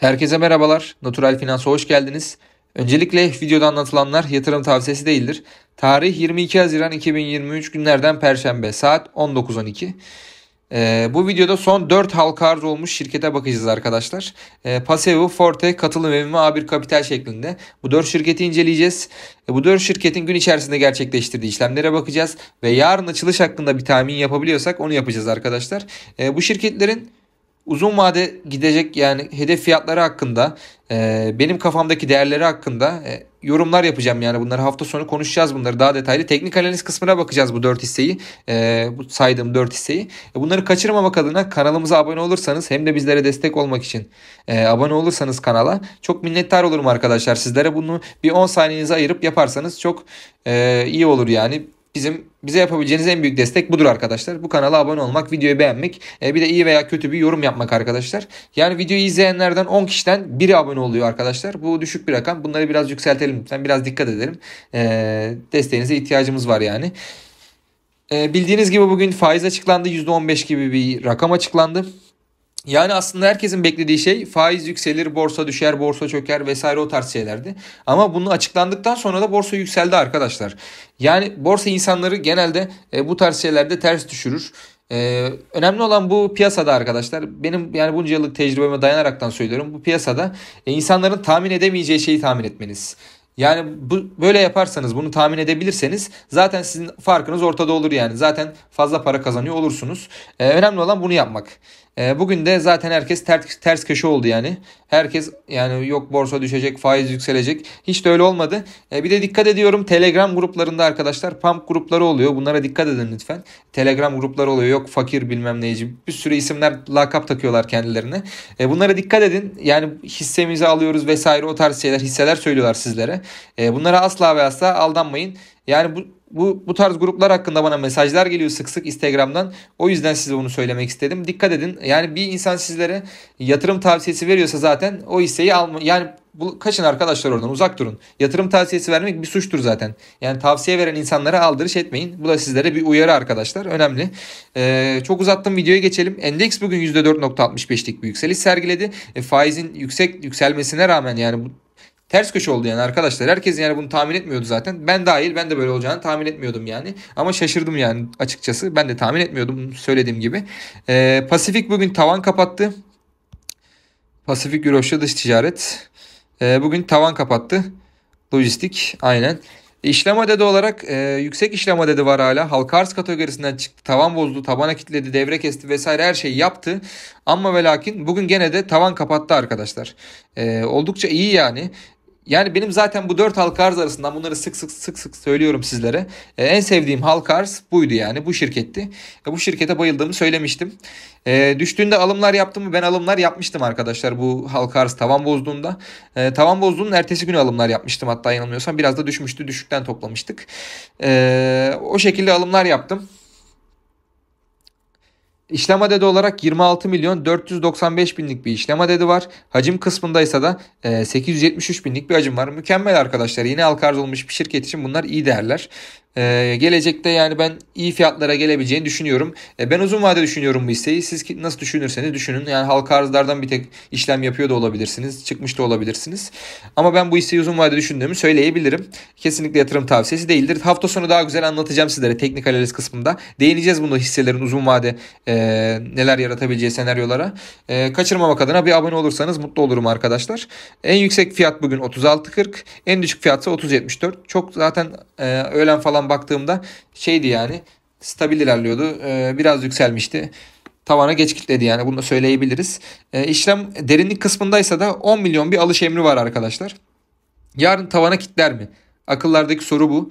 Herkese merhabalar. Natural Finans'a hoş geldiniz. Öncelikle videoda anlatılanlar yatırım tavsiyesi değildir. Tarih 22 Haziran 2023 günlerden Perşembe saat 19.12. Ee, bu videoda son 4 halka arz olmuş şirkete bakacağız arkadaşlar. Ee, Paseo, Forte, Katılım Evimi, A1 Kapital şeklinde. Bu 4 şirketi inceleyeceğiz. E, bu 4 şirketin gün içerisinde gerçekleştirdiği işlemlere bakacağız. Ve yarın açılış hakkında bir tahmin yapabiliyorsak onu yapacağız arkadaşlar. E, bu şirketlerin uzun vade gidecek yani hedef fiyatları hakkında e, benim kafamdaki değerleri hakkında e, yorumlar yapacağım yani bunları hafta sonu konuşacağız bunları daha detaylı. Teknik analiz kısmına bakacağız bu 4 hisseyi e, bu saydığım 4 hisseyi. E, bunları kaçırmamak adına kanalımıza abone olursanız hem de bizlere destek olmak için e, abone olursanız kanala çok minnettar olurum arkadaşlar sizlere bunu bir 10 saniyenizi ayırıp yaparsanız çok e, iyi olur yani. Bizim bize yapabileceğiniz en büyük destek budur arkadaşlar. Bu kanala abone olmak, videoyu beğenmek, e, bir de iyi veya kötü bir yorum yapmak arkadaşlar. Yani videoyu izleyenlerden 10 kişiden biri abone oluyor arkadaşlar. Bu düşük bir rakam. Bunları biraz yükseltelim lütfen. Biraz dikkat edelim. E, desteğinize ihtiyacımız var yani. E, bildiğiniz gibi bugün faiz açıklandı. %15 gibi bir rakam açıklandı. Yani aslında herkesin beklediği şey faiz yükselir, borsa düşer, borsa çöker vesaire o tarz şeylerdi. Ama bunu açıklandıktan sonra da borsa yükseldi arkadaşlar. Yani borsa insanları genelde e, bu tarz şeylerde ters düşürür. Ee, önemli olan bu piyasada arkadaşlar benim yani bunca yıllık tecrübeme dayanaraktan söylüyorum bu piyasada e, insanların tahmin edemeyeceği şeyi tahmin etmeniz. Yani bu, böyle yaparsanız bunu tahmin edebilirseniz zaten sizin farkınız ortada olur yani zaten fazla para kazanıyor olursunuz. Ee, önemli olan bunu yapmak. Ee, bugün de zaten herkes ters, ters köşe oldu yani. Herkes yani yok borsa düşecek, faiz yükselecek. Hiç de öyle olmadı. Ee, bir de dikkat ediyorum Telegram gruplarında arkadaşlar pump grupları oluyor. Bunlara dikkat edin lütfen. Telegram grupları oluyor. Yok fakir bilmem neyici Bir sürü isimler lakap takıyorlar kendilerine. Ee, bunlara dikkat edin. Yani hissemizi alıyoruz vesaire o tarz şeyler hisseler söylüyorlar sizlere. bunlara asla ve asla aldanmayın. Yani bu bu, bu tarz gruplar hakkında bana mesajlar geliyor sık sık Instagram'dan. O yüzden size bunu söylemek istedim. Dikkat edin. Yani bir insan sizlere yatırım tavsiyesi veriyorsa zaten o hisseyi alma. Yani bu, kaçın arkadaşlar oradan uzak durun. Yatırım tavsiyesi vermek bir suçtur zaten. Yani tavsiye veren insanlara aldırış etmeyin. Bu da sizlere bir uyarı arkadaşlar. Önemli. Ee, çok uzattım videoya geçelim. Endeks bugün %4.65'lik bir yükseliş sergiledi. E, faizin yüksek yükselmesine rağmen yani bu ters köşe oldu yani arkadaşlar. Herkes yani bunu tahmin etmiyordu zaten. Ben dahil ben de böyle olacağını tahmin etmiyordum yani. Ama şaşırdım yani açıkçası. Ben de tahmin etmiyordum söylediğim gibi. Ee, Pasifik bugün tavan kapattı. Pasifik Euroşya dış ticaret. Ee, bugün tavan kapattı. Lojistik aynen. İşlem adedi olarak e, yüksek işlem adedi var hala. Halka arz kategorisinden çıktı. Tavan bozdu, tabana kilitledi, devre kesti vesaire her şeyi yaptı. Ama ve lakin bugün gene de tavan kapattı arkadaşlar. E, oldukça iyi yani. Yani benim zaten bu dört halka arz arasından bunları sık sık sık sık söylüyorum sizlere. E, en sevdiğim halka arz buydu yani bu şirketti. E, bu şirkete bayıldığımı söylemiştim. E, düştüğünde alımlar yaptım mı? Ben alımlar yapmıştım arkadaşlar bu halka arz tavan bozduğunda. E, tavan bozduğunun ertesi günü alımlar yapmıştım hatta yanılmıyorsam. Biraz da düşmüştü düşükten toplamıştık. E, o şekilde alımlar yaptım. İşlem adedi olarak 26 milyon 495 binlik bir işlem adedi var. Hacim kısmında ise da 873 e, binlik bir hacim var. Mükemmel arkadaşlar. Yeni alkarz olmuş bir şirket için bunlar iyi değerler. Ee, gelecekte yani ben iyi fiyatlara gelebileceğini düşünüyorum. Ee, ben uzun vade düşünüyorum bu hisseyi. Siz ki, nasıl düşünürseniz düşünün. Yani halka arzlardan bir tek işlem yapıyor da olabilirsiniz. Çıkmış da olabilirsiniz. Ama ben bu hisseyi uzun vade düşündüğümü söyleyebilirim. Kesinlikle yatırım tavsiyesi değildir. Hafta sonu daha güzel anlatacağım sizlere teknik analiz kısmında. Değineceğiz bunu hisselerin uzun vade e, neler yaratabileceği senaryolara. E, kaçırmamak adına bir abone olursanız mutlu olurum arkadaşlar. En yüksek fiyat bugün 36.40. En düşük fiyatsa 30.74. Çok zaten e, öğlen falan falan baktığımda şeydi yani stabil ilerliyordu. E, biraz yükselmişti. Tavana geç kilitledi yani bunu söyleyebiliriz. Ee, işlem derinlik kısmındaysa da 10 milyon bir alış emri var arkadaşlar. Yarın tavana kitler mi? Akıllardaki soru bu.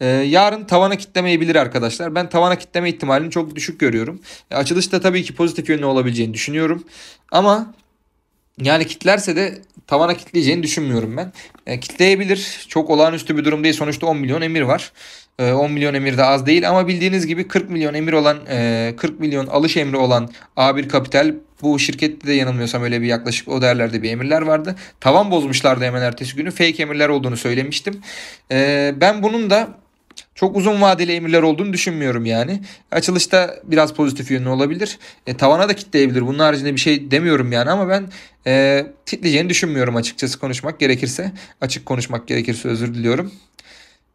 E, yarın tavana kitlemeyebilir arkadaşlar. Ben tavana kitleme ihtimalini çok düşük görüyorum. E, açılışta tabii ki pozitif yönlü olabileceğini düşünüyorum. Ama yani kitlerse de tavana kitleyeceğini düşünmüyorum ben. kitleyebilir. Çok olağanüstü bir durum değil. Sonuçta 10 milyon emir var. 10 ee, milyon emir de az değil ama bildiğiniz gibi 40 milyon emir olan 40 e, milyon alış emri olan A1 Kapital bu şirkette de yanılmıyorsam öyle bir yaklaşık o değerlerde bir emirler vardı. Tavan bozmuşlardı hemen ertesi günü. Fake emirler olduğunu söylemiştim. Ee, ben bunun da çok uzun vadeli emirler olduğunu düşünmüyorum yani. Açılışta biraz pozitif yönlü olabilir. E, tavana da kitleyebilir. Bunun haricinde bir şey demiyorum yani ama ben e, kitleyeceğini düşünmüyorum açıkçası konuşmak gerekirse. Açık konuşmak gerekirse özür diliyorum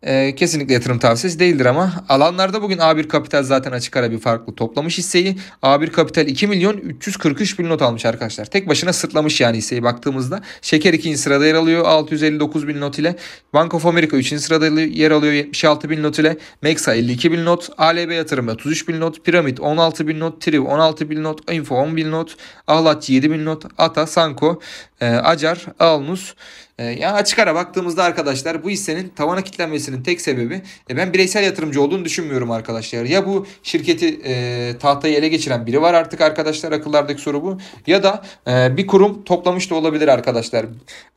e, kesinlikle yatırım tavsiyesi değildir ama alanlarda bugün A1 Kapital zaten açık ara bir farklı toplamış hisseyi. A1 Kapital 2 milyon 343 bin not almış arkadaşlar. Tek başına sırtlamış yani hisseyi baktığımızda. Şeker 2. sırada yer alıyor 659 bin not ile. Bank of America 3. sırada yer alıyor 76 bin not ile. Mexa 52 bin not. ALB yatırım 33 bin not. Piramit 16 bin not. Triv 16 bin not. Info 10 bin not. Ahlat 7 bin not. Ata, Sanko, e, Acar, Almus ee, yani açık ara baktığımızda arkadaşlar bu hissenin tavana kitlenmesinin tek sebebi e, ben bireysel yatırımcı olduğunu düşünmüyorum arkadaşlar. Ya bu şirketi e, tahtayı ele geçiren biri var artık arkadaşlar akıllardaki soru bu. Ya da e, bir kurum toplamış da olabilir arkadaşlar.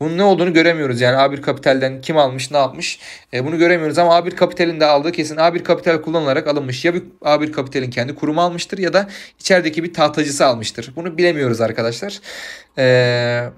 Bunun ne olduğunu göremiyoruz yani A1 Kapital'den kim almış ne yapmış e, bunu göremiyoruz ama A1 Kapital'in de aldığı kesin A1 Kapital kullanılarak alınmış. Ya bir A1 Kapital'in kendi kurumu almıştır ya da içerideki bir tahtacısı almıştır. Bunu bilemiyoruz arkadaşlar. Eee...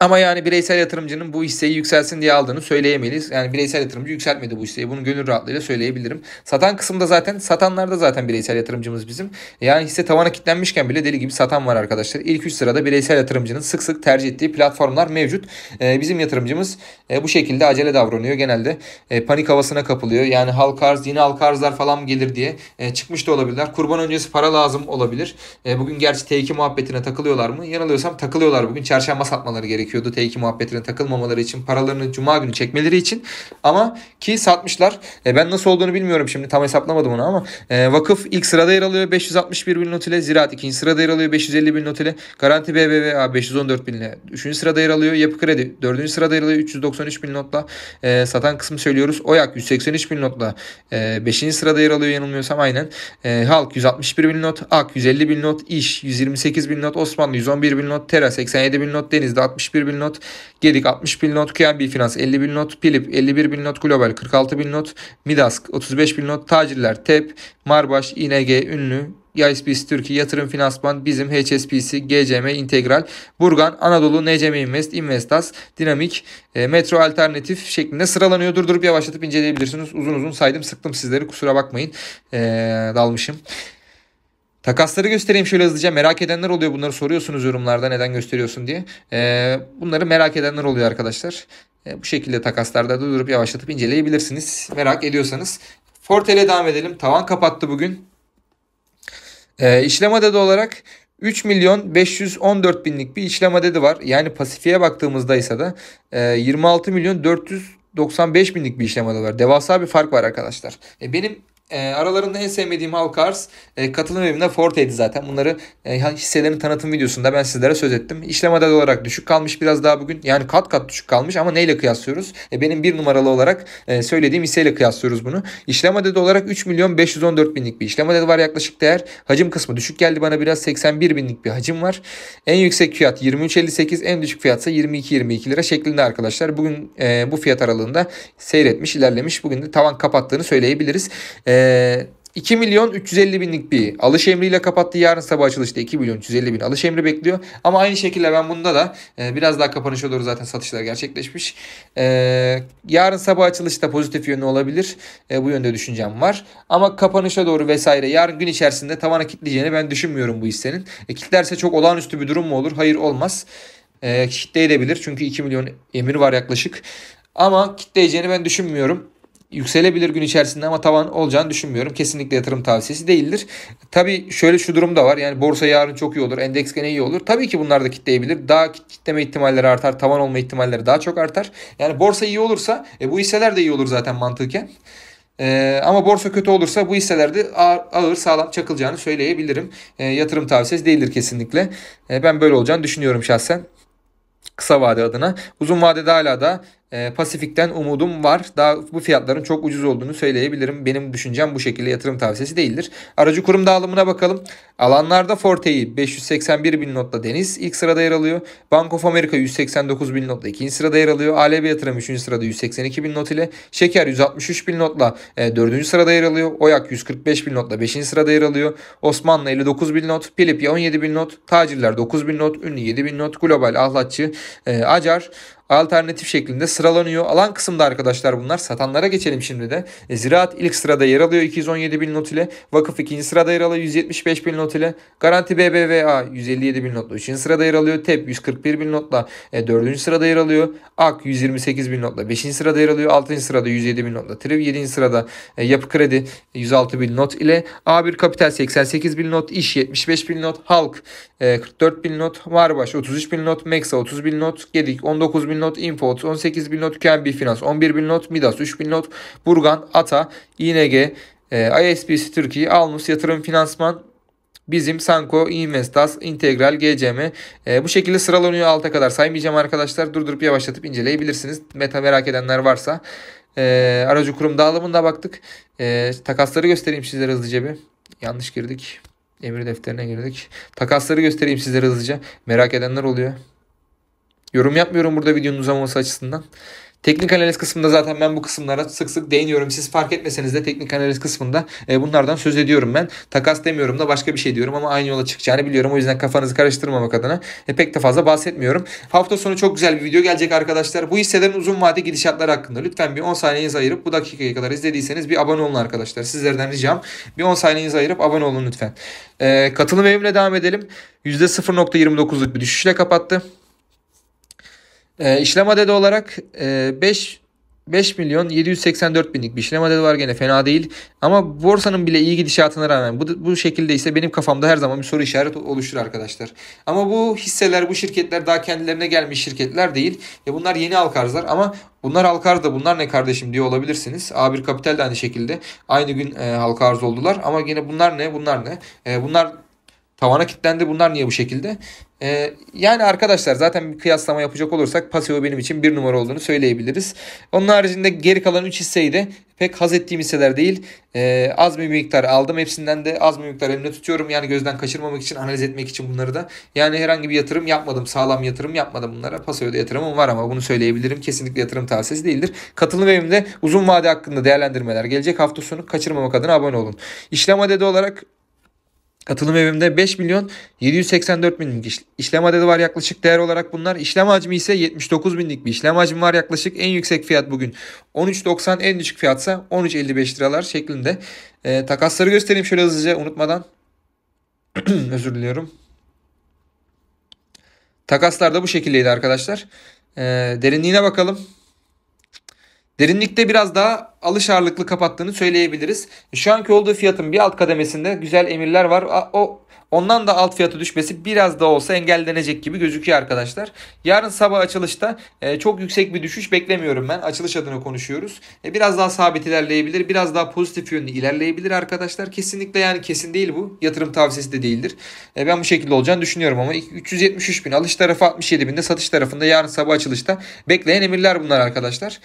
Ama yani bireysel yatırımcının bu hisseyi yükselsin diye aldığını söyleyemeyiz. Yani bireysel yatırımcı yükseltmedi bu hisseyi. Bunu gönül rahatlığıyla söyleyebilirim. Satan kısımda zaten satanlarda zaten bireysel yatırımcımız bizim. Yani hisse tavana kilitlenmişken bile deli gibi satan var arkadaşlar. İlk 3 sırada bireysel yatırımcının sık sık tercih ettiği platformlar mevcut. Ee, bizim yatırımcımız e, bu şekilde acele davranıyor. Genelde e, panik havasına kapılıyor. Yani halk arz yine halk arzlar falan gelir diye e, çıkmış da olabilirler. Kurban öncesi para lazım olabilir. E, bugün gerçi T2 muhabbetine takılıyorlar mı? Yanılıyorsam takılıyorlar bugün. Çarşamba satmaları gerekiyor gerekiyordu. T2 muhabbetine takılmamaları için. Paralarını cuma günü çekmeleri için. Ama ki satmışlar. E, ben nasıl olduğunu bilmiyorum şimdi. Tam hesaplamadım onu ama. E, vakıf ilk sırada yer alıyor 561 bin not ile. Ziraat ikinci sırada yer alıyor 550 bin not ile. Garanti BBVA 514 bin ile. Üçüncü sırada yer alıyor. Yapı Kredi dördüncü sırada yer alıyor 393 bin notla. E, satan kısmı söylüyoruz. OYAK 183 bin notla. E, beşinci sırada yer alıyor yanılmıyorsam aynen. E, Halk 161 bin not. AK 150 bin not. İş 128 bin not. Osmanlı 111 bin not. Tera 87 bin not. Denizli 61 61 bin not. Gedik 60 bin not. QNB Finans 50 bin not. Pilip 51 bin not. Global 46 bin not. Midas 35 bin not. Tacirler TEP, Marbaş, ING, Ünlü, YSBC Türkiye, Yatırım Finansman, Bizim, HSBC, GCM, İntegral, Burgan, Anadolu, NCM Invest, Investas, Dinamik, e, Metro Alternatif şeklinde sıralanıyor. Durdurup yavaşlatıp inceleyebilirsiniz. Uzun uzun saydım sıktım sizleri kusura bakmayın. E, dalmışım. Takasları göstereyim şöyle hızlıca. Merak edenler oluyor bunları soruyorsunuz yorumlarda neden gösteriyorsun diye. Ee, bunları merak edenler oluyor arkadaşlar. Ee, bu şekilde takaslarda da durup yavaşlatıp inceleyebilirsiniz. Merak ediyorsanız. Fortel'e devam edelim. Tavan kapattı bugün. Ee, işlem adedi olarak 3 milyon 514 binlik bir işlem adedi var. Yani pasifiye baktığımızda ise de 26 e, milyon 495 binlik bir işlem adedi var. Devasa bir fark var arkadaşlar. E, benim e, aralarında en sevmediğim Halkars e, katılım evimde Forte'ydi zaten. Bunları e, hani hisselerin tanıtım videosunda ben sizlere söz ettim. İşlem adedi olarak düşük kalmış biraz daha bugün. Yani kat kat düşük kalmış ama neyle kıyaslıyoruz? E, benim bir numaralı olarak e, söylediğim hisseyle kıyaslıyoruz bunu. İşlem adedi olarak 3 milyon 514 binlik bir işlem adedi var yaklaşık değer. Hacim kısmı düşük geldi bana biraz 81 binlik bir hacim var. En yüksek fiyat 23.58 en düşük fiyatsa 22-22 lira şeklinde arkadaşlar. Bugün e, bu fiyat aralığında seyretmiş ilerlemiş. Bugün de tavan kapattığını söyleyebiliriz. E, 2 ee, milyon 350 binlik bir alış emriyle kapattı. Yarın sabah açılışta 2 milyon 350 bin alış emri bekliyor. Ama aynı şekilde ben bunda da e, biraz daha kapanışa doğru zaten satışlar gerçekleşmiş. E, yarın sabah açılışta pozitif yönü olabilir. E, bu yönde düşüncem var. Ama kapanışa doğru vesaire yarın gün içerisinde tavana kitleyeceğini ben düşünmüyorum bu hissenin. E, kitlerse çok olağanüstü bir durum mu olur? Hayır olmaz. E, kitleyebilir çünkü 2 milyon emir var yaklaşık. Ama kitleyeceğini ben düşünmüyorum yükselebilir gün içerisinde ama tavan olacağını düşünmüyorum. Kesinlikle yatırım tavsiyesi değildir. Tabii şöyle şu durum da var. Yani borsa yarın çok iyi olur. Endeks gene iyi olur. Tabii ki bunlar da kitleyebilir. Daha kitleme ihtimalleri artar. Tavan olma ihtimalleri daha çok artar. Yani borsa iyi olursa e, bu hisseler de iyi olur zaten mantıken. Ee, ama borsa kötü olursa bu hisselerde ağır, ağır sağlam çakılacağını söyleyebilirim. Ee, yatırım tavsiyesi değildir kesinlikle. Ee, ben böyle olacağını düşünüyorum şahsen. Kısa vade adına. Uzun vadede hala da ee, Pasifik'ten umudum var. Daha bu fiyatların çok ucuz olduğunu söyleyebilirim. Benim düşüncem bu şekilde yatırım tavsiyesi değildir. Aracı kurum dağılımına bakalım. Alanlarda Forte'yi 581 bin notla Deniz ilk sırada yer alıyor. Bank of America 189 bin notla ikinci sırada yer alıyor. ALB Yatırım 3. sırada 182 bin not ile. Şeker 163 bin notla e, 4. sırada yer alıyor. Oyak 145 bin notla 5. sırada yer alıyor. Osmanlı 59 bin not. Pilipya 17 bin not. Tacirler 9 bin not. Ünlü 7 bin not. Global Ahlatçı e, Acar alternatif şeklinde sıralanıyor. Alan kısımda arkadaşlar bunlar. Satanlara geçelim şimdi de. E, Ziraat ilk sırada yer alıyor 217 bin not ile. Vakıf ikinci sırada yer alıyor 175 bin not ile. Garanti BBVA 157 bin notla 3. sırada yer alıyor. TEP 141 bin notla e, sırada yer alıyor. AK 128 bin notla 5. sırada yer alıyor. 6. sırada 107 bin notla TRIV. E 7. sırada e, Yapı Kredi 106 bin not ile. A1 Kapital 88 bin not. İş 75 bin not. Halk e, 44 bin not. Marbaş 33 bin not. Meksa 30 bin not. Gedik 19 bin bin not, Infot, 18 bin lot QNB Finans, 11 bin lot Midas, 3 bin lot Burgan, ATA, ING, e, ISPC Türkiye, Almus, Yatırım Finansman, Bizim, Sanko, Investas, Integral, GCM. E, bu şekilde sıralanıyor alta kadar. Saymayacağım arkadaşlar. Durdurup yavaşlatıp inceleyebilirsiniz. Meta merak edenler varsa. E, aracı kurum dağılımında baktık. E, takasları göstereyim sizlere hızlıca bir. Yanlış girdik. Emir defterine girdik. Takasları göstereyim sizlere hızlıca. Merak edenler oluyor. Yorum yapmıyorum burada videonun uzaması açısından. Teknik analiz kısmında zaten ben bu kısımlara sık sık değiniyorum. Siz fark etmeseniz de teknik analiz kısmında e, bunlardan söz ediyorum ben. Takas demiyorum da başka bir şey diyorum ama aynı yola çıkacağını biliyorum. O yüzden kafanızı karıştırmamak adına e, pek de fazla bahsetmiyorum. Hafta sonu çok güzel bir video gelecek arkadaşlar. Bu hisselerin uzun vade gidişatları hakkında lütfen bir 10 saniyenizi ayırıp bu dakikaya kadar izlediyseniz bir abone olun arkadaşlar. Sizlerden ricam bir 10 saniyenizi ayırıp abone olun lütfen. E, katılım evimle devam edelim. %0.29'luk bir düşüşle kapattı. Ee, işlem adedi olarak 5 e, 5 milyon 784 binlik bir işlem adedi var gene fena değil. Ama borsanın bile iyi gidişatına rağmen bu, bu şekilde ise benim kafamda her zaman bir soru işareti oluşur arkadaşlar. Ama bu hisseler bu şirketler daha kendilerine gelmiş şirketler değil. Ya e, bunlar yeni alkarzlar ama bunlar halka da bunlar ne kardeşim diye olabilirsiniz. A1 Kapital de aynı şekilde aynı gün e, halka oldular ama yine bunlar ne bunlar ne? E, bunlar Tavana kilitlendi bunlar niye bu şekilde? Ee, yani arkadaşlar zaten bir kıyaslama yapacak olursak Paseo benim için bir numara olduğunu söyleyebiliriz. Onun haricinde geri kalan 3 hisseyi de pek haz ettiğim hisseler değil. Ee, az bir miktar aldım. Hepsinden de az bir miktar elimde tutuyorum. Yani gözden kaçırmamak için analiz etmek için bunları da. Yani herhangi bir yatırım yapmadım. Sağlam yatırım yapmadım bunlara. Paseo'da yatırımım var ama bunu söyleyebilirim. Kesinlikle yatırım tavsiyesi değildir. Katılım evimde uzun vade hakkında değerlendirmeler gelecek. Hafta sonu kaçırmamak adına abone olun. İşlem adedi olarak Katılım evimde 5 milyon 784 binlik işlem adedi var yaklaşık değer olarak bunlar. İşlem hacmi ise 79 binlik bir işlem hacmi var yaklaşık. En yüksek fiyat bugün 13.90 en düşük fiyatsa 13.55 liralar şeklinde. E, takasları göstereyim şöyle hızlıca unutmadan. Özür diliyorum. Takaslar da bu şekildeydi arkadaşlar. E, derinliğine bakalım. Derinlikte biraz daha alış ağırlıklı kapattığını söyleyebiliriz. Şu anki olduğu fiyatın bir alt kademesinde güzel emirler var. O Ondan da alt fiyatı düşmesi biraz da olsa engellenecek gibi gözüküyor arkadaşlar. Yarın sabah açılışta e, çok yüksek bir düşüş beklemiyorum ben. Açılış adına konuşuyoruz. E, biraz daha sabit ilerleyebilir. Biraz daha pozitif yönlü ilerleyebilir arkadaşlar. Kesinlikle yani kesin değil bu. Yatırım tavsiyesi de değildir. E, ben bu şekilde olacağını düşünüyorum ama 373 bin alış tarafı 67 binde satış tarafında yarın sabah açılışta bekleyen emirler bunlar arkadaşlar.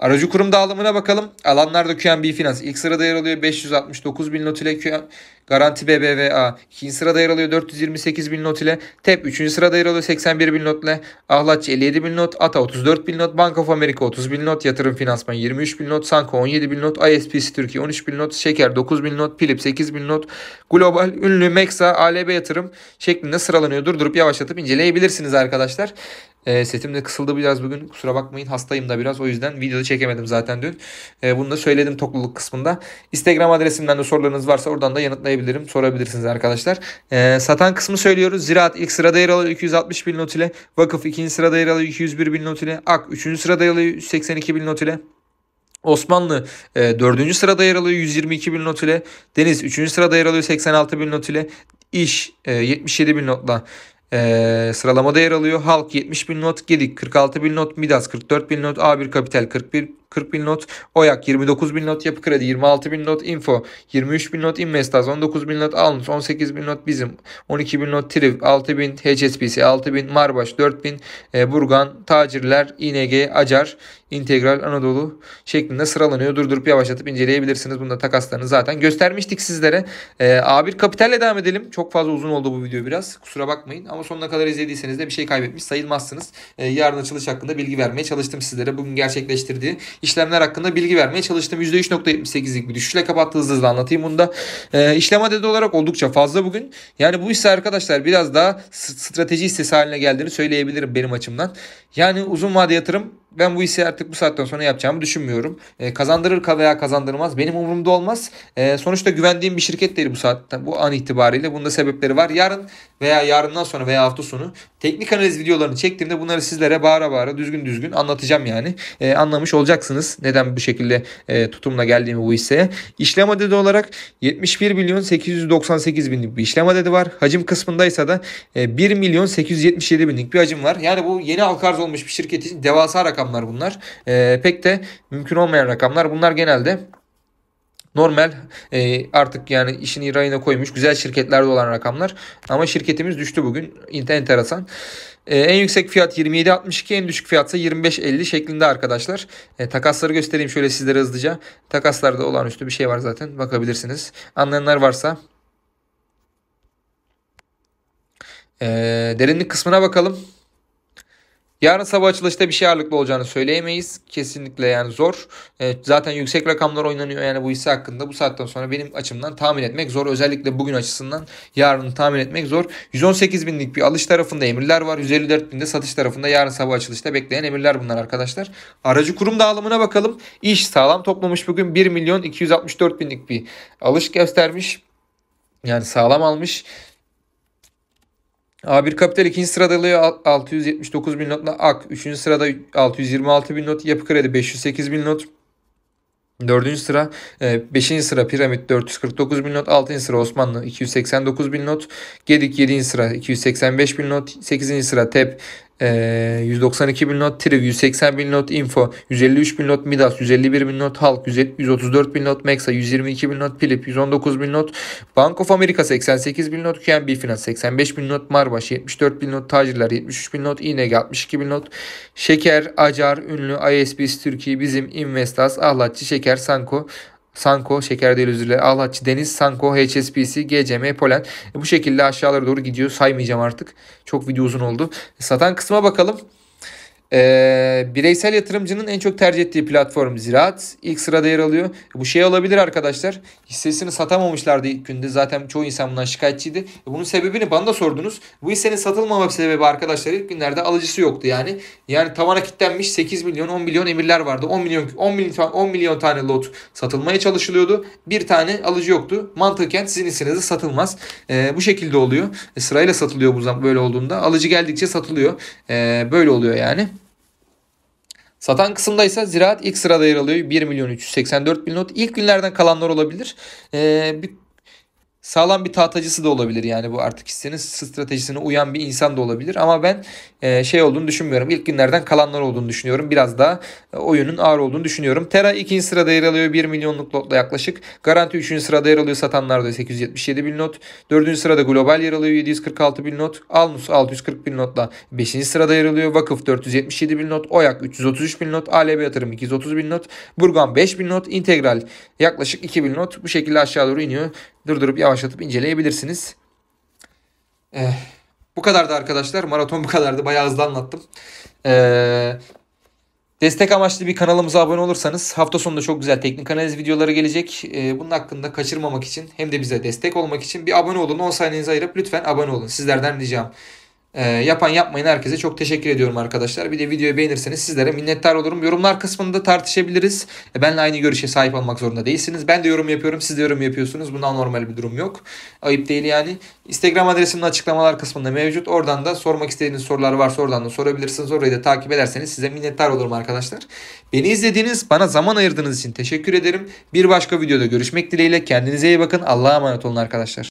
Aracı kurum dağılımına bakalım. Alanlarda QNB Finans ilk sırada yer alıyor 569 bin not ile QN, Garanti BBVA ikinci sırada yer alıyor 428 bin not ile TEP üçüncü sırada yer alıyor 81 bin not ile Ahlatçı 57 bin not ATA 34 bin not Bank of America 30 bin not Yatırım Finansman 23 bin not Sanko 17 bin not ISPC Türkiye 13 bin not Şeker 9 bin not Philip 8 bin not Global ünlü Mexa ALB Yatırım şeklinde sıralanıyor. Durdurup yavaşlatıp inceleyebilirsiniz arkadaşlar. E, setim de kısıldı biraz bugün. Kusura bakmayın hastayım da biraz. O yüzden videoda çekemedim zaten dün. E, bunu da söyledim topluluk kısmında. Instagram adresimden de sorularınız varsa oradan da yanıtlayabilirim. Sorabilirsiniz arkadaşlar. E, satan kısmı söylüyoruz. Ziraat ilk sırada yer alıyor 260 bin not ile. Vakıf ikinci sırada yer alıyor 201 bin not ile. AK üçüncü sırada yer alıyor 182 bin not ile. Osmanlı e, 4. sırada yer alıyor 122 bin not ile. Deniz 3. sırada yer alıyor 86 bin not ile. İş e, 77 bin notla e, sıralamada yer alıyor. Halk 70 bin not, Gedik 46 bin not, Midas 44 bin not, A1 Kapital 41 40 bin not, Oyak 29 bin not, Yapı Kredi 26 bin not, Info 23 bin not, Investaz 19 bin not, Alnus 18 bin not, Bizim 12 bin not, Triv 6 bin, HSBC 6 bin, Marbaş 4 bin, e, Burgan, Tacirler, ING, Acar, İntegral, Anadolu şeklinde sıralanıyor. Durdurup yavaşlatıp inceleyebilirsiniz. Bunda takaslarını zaten göstermiştik sizlere. E, A1 Kapital'le devam edelim. Çok fazla uzun oldu bu video biraz. Kusura bakmayın ama sonuna kadar izlediyseniz de bir şey kaybetmiş sayılmazsınız. E, yarın açılış hakkında bilgi vermeye çalıştım sizlere. Bugün gerçekleştirdiği işlemler hakkında bilgi vermeye çalıştım. %3.78'lik bir düşüşle kapattı hızlı hızlı anlatayım bunu da. E, işlem adedi olarak oldukça fazla bugün. Yani bu hisse arkadaşlar biraz daha strateji hissesi haline geldiğini söyleyebilirim benim açımdan. Yani uzun vade yatırım ben bu işi artık bu saatten sonra yapacağımı düşünmüyorum. E, kazandırır veya kazandırmaz benim umurumda olmaz. E, sonuçta güvendiğim bir şirket değil bu saatten bu an itibariyle. bunda sebepleri var. Yarın veya yarından sonra veya hafta sonu teknik analiz videolarını çektiğimde bunları sizlere bağıra bağıra düzgün düzgün anlatacağım yani. E, anlamış olacaksınız neden bu şekilde e, tutumla geldiğimi bu hisseye. İşlem adedi olarak 71 milyon 898 binlik bir işlem adedi var. Hacim kısmındaysa da e, 1 milyon 877 binlik bir hacim var. Yani bu yeni halka arz olmuş bir şirket için devasa rakam rakamlar bunlar. E, pek de mümkün olmayan rakamlar. Bunlar genelde Normal e, artık yani işini rayına koymuş güzel şirketlerde olan rakamlar. Ama şirketimiz düştü bugün. Enteresan. E, en yüksek fiyat 27.62 en düşük fiyatsa 25.50 şeklinde arkadaşlar. E, takasları göstereyim şöyle sizlere hızlıca. Takaslarda olağanüstü bir şey var zaten bakabilirsiniz. Anlayanlar varsa e, derinlik kısmına bakalım. Yarın sabah açılışta bir şey ağırlıklı olacağını söyleyemeyiz. Kesinlikle yani zor. E, zaten yüksek rakamlar oynanıyor yani bu hisse hakkında. Bu saatten sonra benim açımdan tahmin etmek zor. Özellikle bugün açısından yarını tahmin etmek zor. 118 binlik bir alış tarafında emirler var. 154 binde satış tarafında yarın sabah açılışta bekleyen emirler bunlar arkadaşlar. Aracı kurum dağılımına bakalım. İş sağlam toplamış bugün 1 milyon 264 binlik bir alış göstermiş. Yani sağlam almış. A1 Kapital 2. sırada 679 bin notla AK. 3. sırada 626 bin not. Yapı Kredi 508 bin not. 4. sıra 5. E, sıra Piramit 449 bin not. 6. sıra Osmanlı 289 bin not. Gedik 7. sıra 285 bin not. 8. sıra TEP 192 bin not Trig, 180 bin not Info, 153 bin not Midas, 151 bin not Halk, 134 bin not Mexa, 122 bin not Philip, 119 bin not Bank of America, 88 bin not QNB Finans, 85 bin not Marbaş, 74 bin not Tacirler, 73 bin not İneg, 62 bin not Şeker, Acar, Ünlü, ISBs, Türkiye, Bizim, Investas, Ahlatçı, Şeker, Sanko, Sanko, Şeker değil özür dilerim. Ağlaççı, Deniz, Sanko, HSBC, GCM, Polen. E, bu şekilde aşağılara doğru gidiyor. Saymayacağım artık. Çok video uzun oldu. Satan kısma bakalım. Ee, bireysel yatırımcının en çok tercih ettiği platform Ziraat ilk sırada yer alıyor. Bu şey olabilir arkadaşlar. Hissesini satamamışlardı ilk günde. Zaten çoğu insan bundan şikayetçiydi. E, bunun sebebini bana da sordunuz. Bu hissenin satılmama sebebi arkadaşlar ilk günlerde alıcısı yoktu yani. Yani tavana kilitlenmiş 8 milyon 10 milyon emirler vardı. 10 milyon 10 milyon 10 milyon tane lot satılmaya çalışılıyordu. Bir tane alıcı yoktu. Mantıken sizin hisseniz satılmaz. Ee, bu şekilde oluyor. E, sırayla satılıyor bu zaman böyle olduğunda. Alıcı geldikçe satılıyor. Ee, böyle oluyor yani. Satan kısımda ise ziraat ilk sırada yer alıyor. 1 milyon 384 bin not. İlk günlerden kalanlar olabilir. Ee, bir sağlam bir tahtacısı da olabilir yani bu artık hissenin stratejisine uyan bir insan da olabilir ama ben e, şey olduğunu düşünmüyorum. ilk günlerden kalanlar olduğunu düşünüyorum. Biraz daha e, oyunun ağır olduğunu düşünüyorum. Tera ikinci sırada yer alıyor 1 milyonluk lotla yaklaşık. Garanti 3. sırada yer alıyor satanlar satanlarda 877 bin not. 4. sırada Global yer alıyor 746 bin not. Alnus 640 bin notla 5. sırada yer alıyor. Vakıf 477 bin not. Oyak 333 bin not. ALB yatırım 230 bin not. Burgan 5 bin not. İntegral yaklaşık 2 bin not. Bu şekilde aşağı doğru iniyor durdurup yavaşlatıp inceleyebilirsiniz. Eh, bu kadardı arkadaşlar. Maraton bu kadardı. Bayağı hızlı anlattım. Ee, destek amaçlı bir kanalımıza abone olursanız hafta sonunda çok güzel teknik analiz videoları gelecek. Ee, bunun hakkında kaçırmamak için hem de bize destek olmak için bir abone olun. 10 saniyenizi ayırıp lütfen abone olun. Sizlerden ricam. E, yapan yapmayın herkese çok teşekkür ediyorum arkadaşlar. Bir de videoyu beğenirseniz sizlere minnettar olurum. Yorumlar kısmında tartışabiliriz. E, benle aynı görüşe sahip olmak zorunda değilsiniz. Ben de yorum yapıyorum. Siz de yorum yapıyorsunuz. Bundan normal bir durum yok. Ayıp değil yani. Instagram adresimin açıklamalar kısmında mevcut. Oradan da sormak istediğiniz sorular varsa oradan da sorabilirsiniz. Orayı da takip ederseniz size minnettar olurum arkadaşlar. Beni izlediğiniz, bana zaman ayırdığınız için teşekkür ederim. Bir başka videoda görüşmek dileğiyle. Kendinize iyi bakın. Allah'a emanet olun arkadaşlar.